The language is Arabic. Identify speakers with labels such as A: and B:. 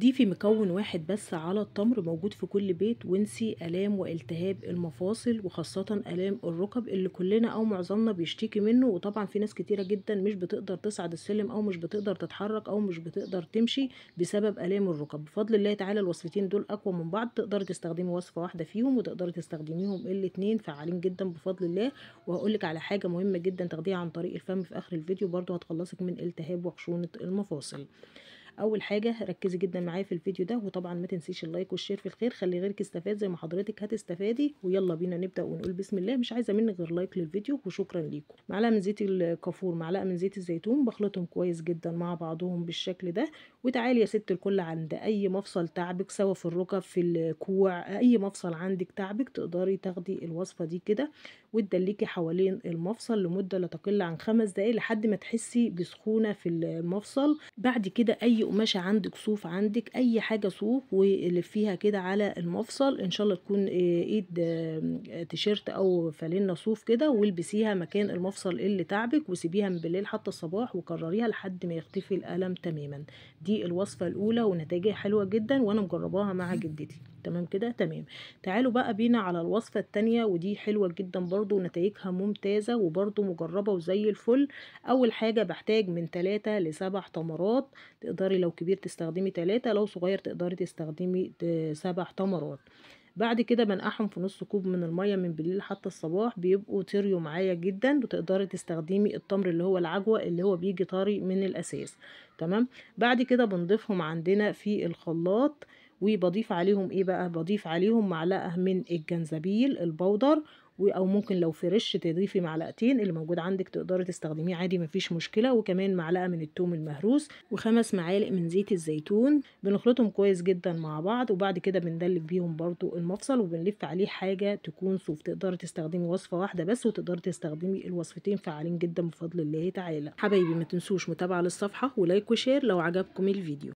A: ضيفي مكون واحد بس على التمر موجود في كل بيت وانسي آلام والتهاب المفاصل وخاصة آلام الركب اللي كلنا أو معظمنا بيشتكي منه وطبعا في ناس كتيرة جدا مش بتقدر تصعد السلم أو مش بتقدر تتحرك أو مش بتقدر تمشي بسبب آلام الركب بفضل الله تعالى الوصفتين دول أقوى من بعض تقدري تستخدمي وصفة واحدة فيهم وتقدري تستخدميهم الاتنين فعالين جدا بفضل الله وهقولك على حاجة مهمة جدا تاخديها عن طريق الفم في آخر الفيديو برضو هتخلصك من التهاب وخشونة المفاصل اول حاجه ركزي جدا معايا في الفيديو ده وطبعا ما تنسيش اللايك والشير في الخير خلي غيرك يستفاد زي ما حضرتك هتستفادي ويلا بينا نبدا ونقول بسم الله مش عايزه منك غير لايك للفيديو وشكرا ليكم معلقه من زيت الكافور معلقه من زيت الزيتون بخلطهم كويس جدا مع بعضهم بالشكل ده وتعالي يا ست الكل عند اي مفصل تعبك سواء في الركب في الكوع اي مفصل عندك تعبك تقدري تاخدي الوصفه دي كده وتدلكي حوالين المفصل لمده لا تقل عن خمس دقايق لحد ما تحسي بسخونه في المفصل بعد كده اي قماشه عندك صوف عندك اي حاجه صوف ولفيها كده على المفصل ان شاء الله تكون آه، ايد آه، تيشيرت او فالينا صوف كده والبسيها مكان المفصل اللي تعبك وسيبيها من بالليل حتى الصباح وكرريها لحد ما يختفي الالم تماما دي الوصفه الاولى ونتائجها حلوه جدا وانا مجرباها مع جدتي تمام كده تمام تعالوا بقى بينا على الوصفه الثانيه ودي حلوه جدا برضو ونتائجها ممتازه وبرضو مجربه وزي الفل اول حاجه بحتاج من ثلاثة لسبع تمرات تقدر تقدري لو كبير تستخدمي تلاتة لو صغير تقدري تستخدمي سبع تمرات بعد كده بنقعهم في نص كوب من المية من بالليل حتى الصباح بيبقوا طريوا معايا جدا وتقدري تستخدمي التمر اللي هو العجوة اللي هو بيجي طري من الأساس تمام بعد كده بنضيفهم عندنا في الخلاط وبضيف عليهم ايه بقى بضيف عليهم معلقه من الجنزبيل البودر او ممكن لو فريش تضيفي معلقتين اللي موجود عندك تقدري تستخدميه عادي مفيش مشكله وكمان معلقه من التوم المهروس وخمس معالق من زيت الزيتون بنخلطهم كويس جدا مع بعض وبعد كده بندلك بيهم برضو المفصل وبنلف عليه حاجه تكون صوف تقدري تستخدمي وصفه واحده بس وتقدري تستخدمي الوصفتين فعالين جدا بفضل الله تعالى حبايبي ما تنسوش متابعه للصفحه ولايك وشير لو عجبكم الفيديو